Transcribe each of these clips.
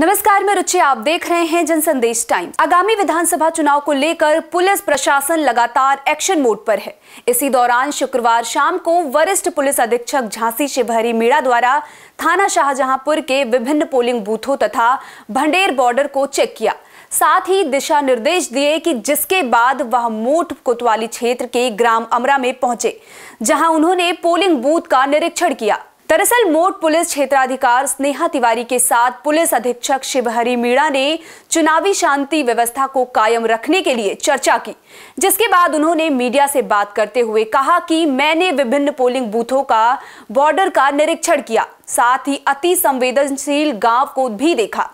नमस्कार मैं रुचि आप देख रहे हैं जन संदेश टाइम आगामी विधानसभा चुनाव को लेकर पुलिस प्रशासन लगातार एक्शन मोड पर है इसी दौरान शुक्रवार शाम को वरिष्ठ पुलिस अधीक्षक झांसी शिवहरी मीणा द्वारा थाना शाहजहांपुर के विभिन्न पोलिंग बूथों तथा भंडेर बॉर्डर को चेक किया साथ ही दिशा निर्देश दिए कि जिसके बाद वह मोट कोतवाली क्षेत्र के ग्राम अमरा में पहुंचे जहां उन्होंने पोलिंग बूथ का निरीक्षण किया दरअसल मोट पुलिस क्षेत्राधिकार स्नेहा तिवारी के साथ पुलिस अधीक्षक शिवहरी मीणा ने चुनावी शांति व्यवस्था को कायम रखने के लिए चर्चा की जिसके बाद उन्होंने मीडिया से बात करते हुए कहा कि मैंने विभिन्न पोलिंग बूथों का बॉर्डर का निरीक्षण किया साथ ही अति संवेदनशील गांव को भी देखा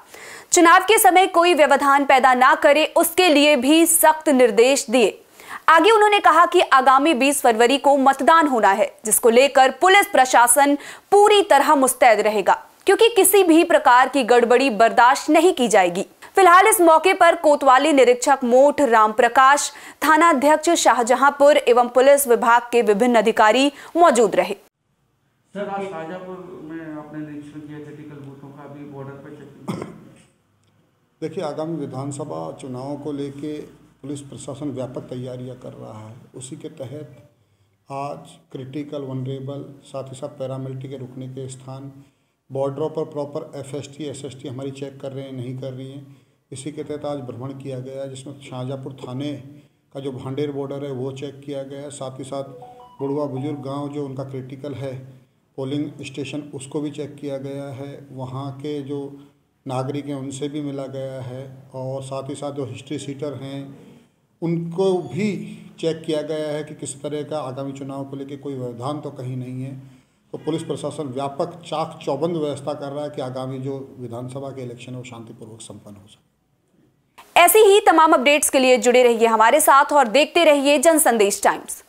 चुनाव के समय कोई व्यवधान पैदा ना करे उसके लिए भी सख्त निर्देश दिए आगे उन्होंने कहा कि आगामी 20 फरवरी को मतदान होना है जिसको लेकर पुलिस प्रशासन पूरी तरह मुस्तैद रहेगा क्योंकि किसी भी प्रकार की गड़बड़ी बर्दाश्त नहीं की जाएगी फिलहाल इस मौके पर कोतवाली निरीक्षक मोठ राम प्रकाश थाना अध्यक्ष शाहजहांपुर एवं पुलिस विभाग के विभिन्न अधिकारी मौजूद रहे सर आज शाहजहांपुर में आपने निरीक्षण किया बूथों का भी बॉर्डर पर देखिए आगामी विधानसभा चुनाव को लेके पुलिस प्रशासन व्यापक तैयारियां कर रहा है उसी के तहत आज क्रिटिकल वनरेबल साथ ही साथ पैरामिलिट्री के रुकने के स्थान बॉर्डरों पर proper F S T S S T हमारी चेक कर रहे हैं नहीं कर रही हैं इसी के तहत आज भ्रमण किया गया जिसमें शाहजहाँपुर थाने का जो भांडेर बॉर्डर है वो चेक किया गया साथ ही साथ बुढ़वा बुजुर्ग गांव जो उनका क्रिटिकल है पोलिंग स्टेशन उसको भी चेक किया गया है वहाँ के जो नागरिक हैं उनसे भी मिला गया है और साथ ही साथ जो हिस्ट्री सीटर हैं उनको भी चेक किया गया है कि किस तरह का आगामी चुनाव को लेकर कोई व्यवधान तो कहीं नहीं है तो पुलिस प्रशासन व्यापक चाक चौबंद व्यवस्था कर रहा है कि आगामी जो विधानसभा के इलेक्शन है वो शांतिपूर्वक संपन्न हो सके ऐसी ही तमाम अपडेट्स के लिए जुड़े रहिए हमारे साथ और देखते रहिए जन संदेश टाइम्स